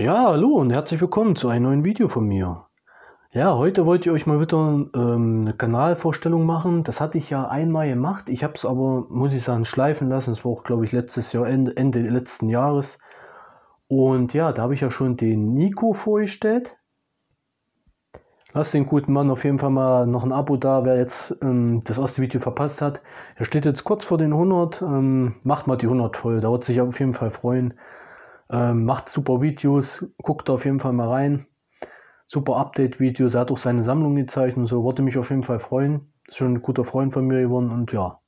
Ja, hallo und herzlich willkommen zu einem neuen Video von mir. Ja, heute wollte ich euch mal wieder ähm, eine Kanalvorstellung machen. Das hatte ich ja einmal gemacht. Ich habe es aber, muss ich sagen, schleifen lassen. Es war auch, glaube ich, letztes Jahr, Ende, Ende letzten Jahres. Und ja, da habe ich ja schon den Nico vorgestellt. Lasst den guten Mann auf jeden Fall mal noch ein Abo da, wer jetzt ähm, das erste Video verpasst hat. Er steht jetzt kurz vor den 100. Ähm, macht mal die 100 voll, da wird sich auf jeden Fall freuen. Ähm, macht super Videos, guckt auf jeden Fall mal rein. Super Update-Videos, er hat auch seine Sammlung gezeichnet und so. Würde mich auf jeden Fall freuen. Ist schon ein guter Freund von mir geworden und ja.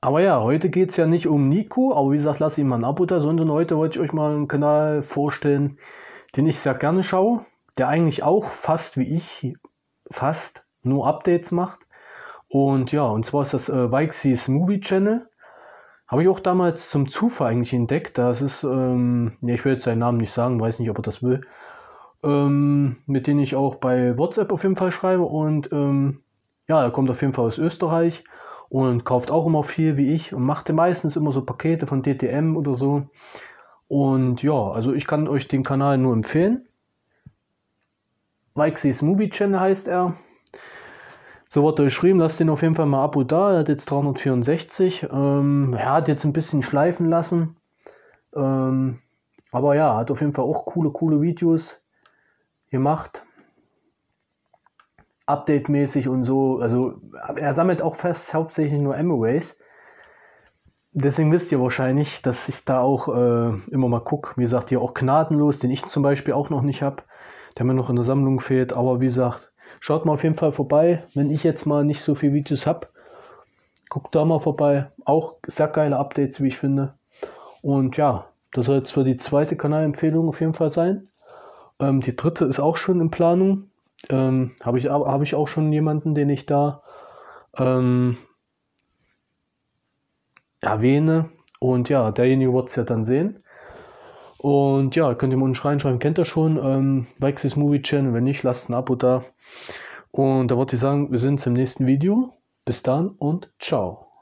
Aber ja, heute geht es ja nicht um Nico, aber wie gesagt, lasse ihm mal ein Abo da, sondern heute wollte ich euch mal einen Kanal vorstellen, den ich sehr gerne schaue, der eigentlich auch fast wie ich, fast nur Updates macht. Und ja, und zwar ist das äh, Vikes Movie Channel. Habe ich auch damals zum Zufall eigentlich entdeckt. Das ist, ähm, ja, ich will jetzt seinen Namen nicht sagen, weiß nicht, ob er das will. Ähm, mit denen ich auch bei WhatsApp auf jeden Fall schreibe. Und ähm, ja, er kommt auf jeden Fall aus Österreich und kauft auch immer viel wie ich und machte meistens immer so Pakete von DTM oder so. Und ja, also ich kann euch den Kanal nur empfehlen. Weixis Movie Channel heißt er. So was durchschrieben, lasst den auf jeden Fall mal Abo da. Er hat jetzt 364. Ähm, er hat jetzt ein bisschen schleifen lassen. Ähm, aber ja, hat auf jeden Fall auch coole, coole Videos gemacht. Update-mäßig und so. Also er sammelt auch fast hauptsächlich nur MOAs. Deswegen wisst ihr wahrscheinlich, dass ich da auch äh, immer mal gucke. Wie gesagt, hier auch gnadenlos, den ich zum Beispiel auch noch nicht habe, der mir noch in der Sammlung fehlt. Aber wie gesagt, Schaut mal auf jeden Fall vorbei, wenn ich jetzt mal nicht so viele Videos habe. Guckt da mal vorbei. Auch sehr geile Updates, wie ich finde. Und ja, das soll jetzt für die zweite Kanalempfehlung auf jeden Fall sein. Ähm, die dritte ist auch schon in Planung. Ähm, habe ich, hab ich auch schon jemanden, den ich da ähm, erwähne. Und ja, derjenige wird es ja dann sehen. Und ja, könnt ihr mal unten reinschreiben, kennt ihr schon. Ähm, Vikes Movie Channel, wenn nicht, lasst ein Abo da. Und da wollte ich sagen, wir sehen uns im nächsten Video. Bis dann und ciao.